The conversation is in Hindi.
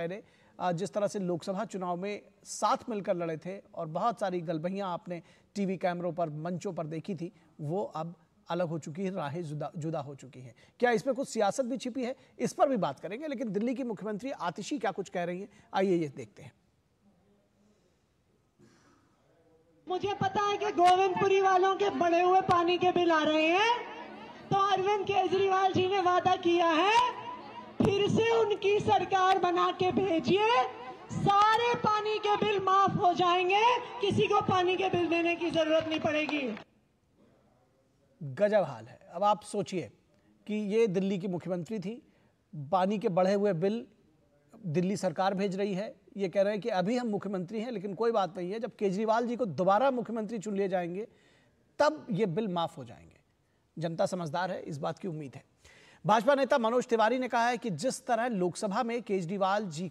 पहले जिस तरह से लोकसभा चुनाव में साथ मिलकर लड़े थे और बहुत सारी गलबहियां आपने टीवी कैमरों पर मंचों पर देखी थी वो अब अलग हो चुकी है राहें जुदा जुदा हो चुकी हैं क्या इसमें कुछ सियासत भी छिपी है इस पर भी बात करेंगे लेकिन दिल्ली की मुख्यमंत्री आतिशी क्या कुछ कह रही है आइए ये देखते हैं मुझे पता है कि गोविंदपुरी वालों के बढ़े हुए पानी के बिल आ रहे हैं तो अरविंद केजरीवाल जी ने वादा किया है फिर से उनकी सरकार बना के भेजिए सारे पानी के बिल माफ हो जाएंगे किसी को पानी के बिल देने की जरूरत नहीं पड़ेगी गजब हाल है अब आप सोचिए कि ये दिल्ली की मुख्यमंत्री थी पानी के बढ़े हुए बिल दिल्ली सरकार भेज रही है ये कह रहे हैं कि अभी हम मुख्यमंत्री हैं लेकिन कोई बात नहीं है जब केजरीवाल जी को दोबारा मुख्यमंत्री चुन लिए जाएंगे तब ये बिल माफ हो जाएंगे जनता समझदार है इस बात की उम्मीद है भाजपा नेता मनोज तिवारी ने कहा है कि जिस तरह लोकसभा में केजरीवाल जी